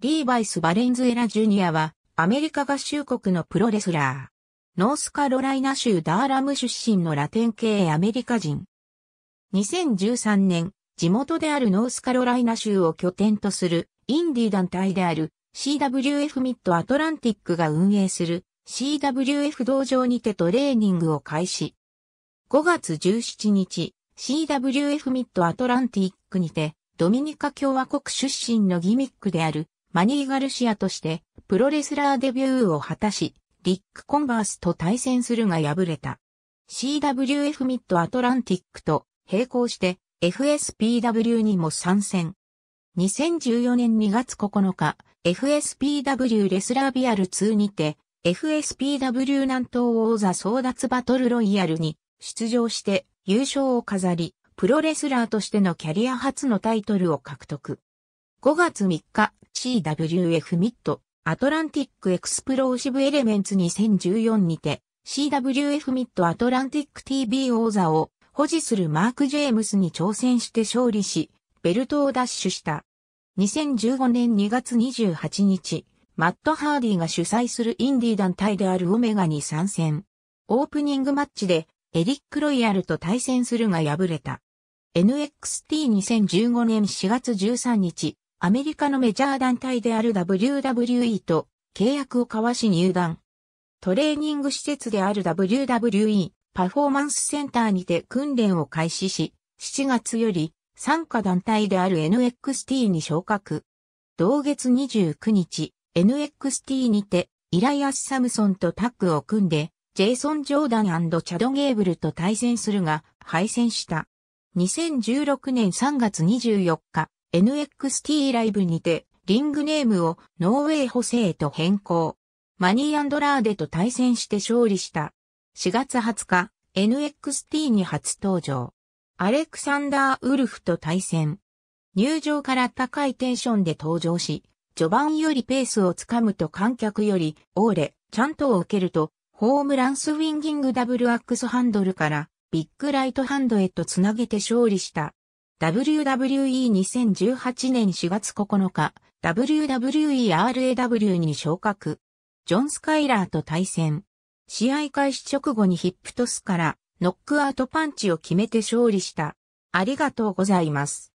リーバイス・バレンズエラ・ジュニアは、アメリカ合衆国のプロレスラー。ノースカロライナ州ダーラム出身のラテン系アメリカ人。2013年、地元であるノースカロライナ州を拠点とするインディ団体である CWF ミッドアトランティックが運営する CWF 道場にてトレーニングを開始。5月17日、CWF ミッドアトランティックにて、ドミニカ共和国出身のギミックであるマニー・ガルシアとして、プロレスラーデビューを果たし、リック・コンバースと対戦するが敗れた。CWF ミッドアトランティックと並行して FSPW にも参戦。2014年2月9日、FSPW レスラービアル2にて、FSPW 南東王座争奪バトルロイヤルに出場して優勝を飾り、プロレスラーとしてのキャリア初のタイトルを獲得。5月3日、CWF ミッド、アトランティックエクスプローシブエレメンツ2014にて、CWF ミッドアトランティック TV 王座を保持するマーク・ジェームスに挑戦して勝利し、ベルトを奪取した。2015年2月28日、マット・ハーディが主催するインディ団体であるオメガに参戦。オープニングマッチでエリック・ロイヤルと対戦するが敗れた。NXT2015 年4月13日、アメリカのメジャー団体である WWE と契約を交わし入団。トレーニング施設である WWE パフォーマンスセンターにて訓練を開始し、7月より参加団体である NXT に昇格。同月29日、NXT にてイライアス・サムソンとタッグを組んで、ジェイソン・ジョーダンチャド・ゲーブルと対戦するが、敗戦した。2016年3月24日、NXT ライブにて、リングネームをノーウェイ補正と変更。マニー・アンドラーデと対戦して勝利した。4月20日、NXT に初登場。アレクサンダー・ウルフと対戦。入場から高いテンションで登場し、序盤よりペースをつかむと観客より、オーレ、ちゃんとを受けると、ホームランスウィンギングダブルアックスハンドルから、ビッグライトハンドへとつなげて勝利した。WWE2018 年4月9日、WWERAW に昇格。ジョン・スカイラーと対戦。試合開始直後にヒップトスからノックアウトパンチを決めて勝利した。ありがとうございます。